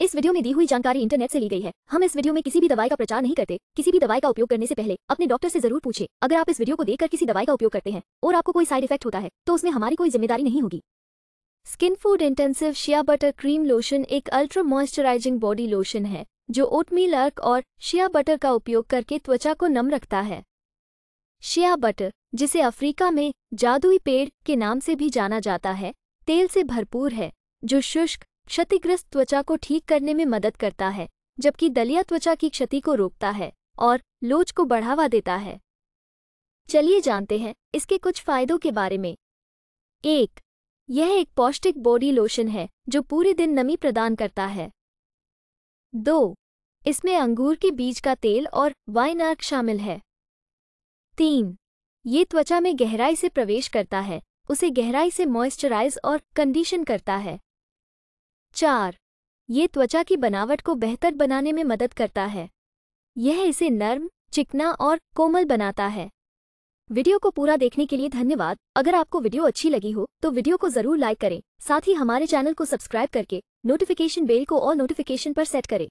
इस वीडियो में दी हुई जानकारी इंटरनेट से ली गई है हम इस वीडियो में किसी भी दवाई का प्रचार नहीं करते किसी भी दवाई का उपयोग करने से पहले अपने डॉक्टर से जरूर पूछे अगर आप इस वीडियो को देखकर किसी दवाई का उपयोग करते हैं और आपको कोई साइड इफेक्ट होता है तो उसमें हमारी कोई जिम्मेदारी नहीं होगी skin food intensive shea butter cream lotion एक अल्ट्रा मॉइस्चराइजिंग बॉडी लोशन है जो ओटमील अर्क और शिया बटर का उपयोग करके त्वचा को नम रखता है शिया बटर जिसे अफ्रीका में जादुई पेड़ के नाम से भी जाना जाता है तेल से भरपूर है जो शुष्क क्षतिग्रस्त त्वचा को ठीक करने में मदद करता है जबकि दलिया त्वचा की क्षति को रोकता है और लोच को बढ़ावा देता है चलिए जानते हैं इसके कुछ फायदों के बारे में एक यह एक पौष्टिक बॉडी लोशन है जो पूरे दिन नमी प्रदान करता है दो इसमें अंगूर के बीज का तेल और वाइन आर्क शामिल है तीन ये त्वचा में गहराई से प्रवेश करता है उसे गहराई से मॉइस्चराइज और कंडीशन करता है चार ये त्वचा की बनावट को बेहतर बनाने में मदद करता है यह इसे नर्म चिकना और कोमल बनाता है वीडियो को पूरा देखने के लिए धन्यवाद अगर आपको वीडियो अच्छी लगी हो तो वीडियो को जरूर लाइक करें साथ ही हमारे चैनल को सब्सक्राइब करके नोटिफिकेशन बेल को और नोटिफिकेशन पर सेट करें